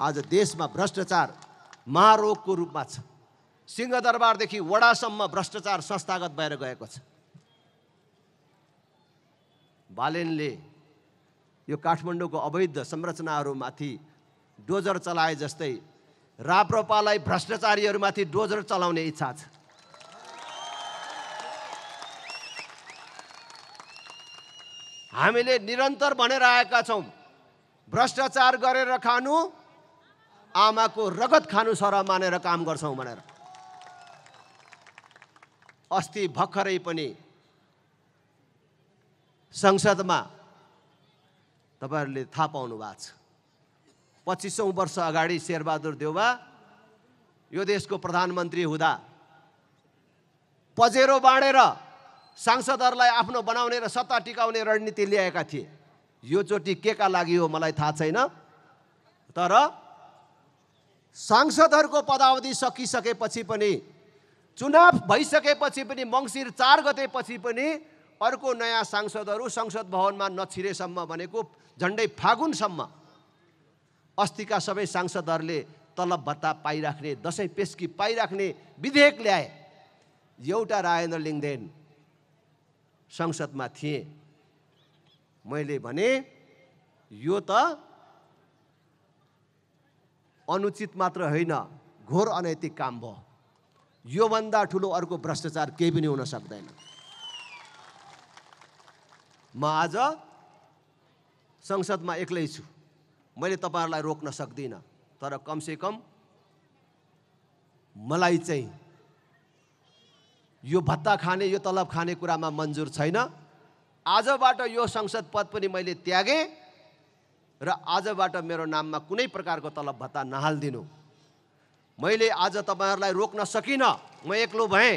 आज देशमा भ्रष्टाचार महारोगको रूपमा छ सिंहदरबारदेखि वडासम्म भ्रष्टाचार संस्थागत भएर गएको छ बालेनले यो काठमाडौँको अवैध संरचनाहरूमाथि डोजर चलाए जस्तै राप्रपालाई भ्रष्टाचारीहरूमाथि डोजर चलाउने इच्छा छ हामीले निरन्तर भनेर आएका छौँ भ्रष्टाचार गरेर खानु आमाको रगत खानु सर मानेर काम गर्छौँ भनेर अस्ति भर्खरै पनि संसदमा तपाईँहरूले थाहा पाउनु भएको छ पच्चिसौँ वर्ष अगाडि शेरबहादुर देउवा यो देशको प्रधानमन्त्री हुँदा पजेरो बाँडेर सांसदहरूलाई आफ्नो बनाउने र सत्ता टिकाउने रणनीति ल्याएका थिए यो के का लागि हो मलाई थाहा छैन तर सांसदहरूको पदावधि सकिसकेपछि पनि चुनाव भइसकेपछि पनि मङ्सिर चार गतेपछि पनि अर्को नयाँ सांसदहरू संसद भवनमा नछिरेसम्म भनेको झन्डै फागुनसम्म अस्तिका सबै सांसदहरूले तलब भत्ता पाइराख्ने दसैँ पेस्की पाइराख्ने विधेयक ल्याए एउटा राजेन्द्र लिङ्गदेन संसदमा थिए मैले भने यो त अनुचित मात्र होइन घोर अनैतिक काम भयो योभन्दा ठुलो अर्को भ्रष्टाचार केही पनि हुन सक्दैन म आज संसदमा एक्लै छु मैले तपाईँहरूलाई रोक्न सक्दिनँ तर कमसे कम मलाई चाहिँ यो भत्ता खाने यो तलब खाने कुरामा मन्जुर छैन आजबाट यो संसद पद पनि मैले त्यागेँ र आजबाट मेरो नाममा कुनै प्रकारको तलब भत्ता नहालिदिनु मैले आज तपाईँहरूलाई रोक्न सकिनँ म एक्लो भएँ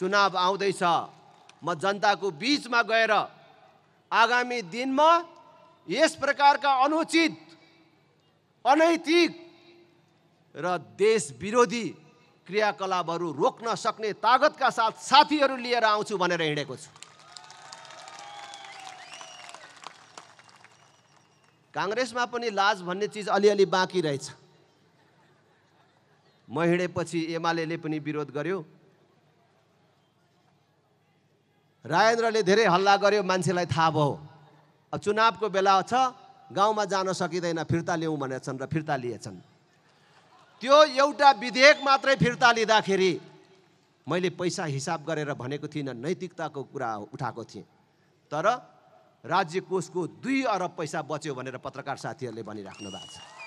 चुनाव आउँदैछ म जनताको बिचमा गएर आगामी दिनमा यस प्रकारका अनुचित अनैतिक र देशविरोधी विरोधी क्रियाकलापहरू रोक्न सक्ने तागतका साथ साथीहरू लिएर आउँछु भनेर हिँडेको छु काङ्ग्रेसमा पनि लाज भन्ने चिज अलिअलि बाँकी रहेछ म हिँडेपछि एमाले पनि विरोध गर्यो राजेन्द्रले धेरै हल्ला गर्यो मान्छेलाई थाहा भयो अब चुनावको बेला छ गाउँमा जान सकिँदैन फिर्ता ल्याउँ भनेछन् र फिर्ता लिएछन् त्यो एउटा विधेयक मात्रै फिर्ता लिँदाखेरि मैले पैसा हिसाब गरेर भनेको थिइनँ नैतिकताको कुरा उठाएको थिएँ तर राज्य कोषको दुई अरब पैसा बच्यो भनेर पत्रकार साथीहरूले भनिराख्नु भएको छ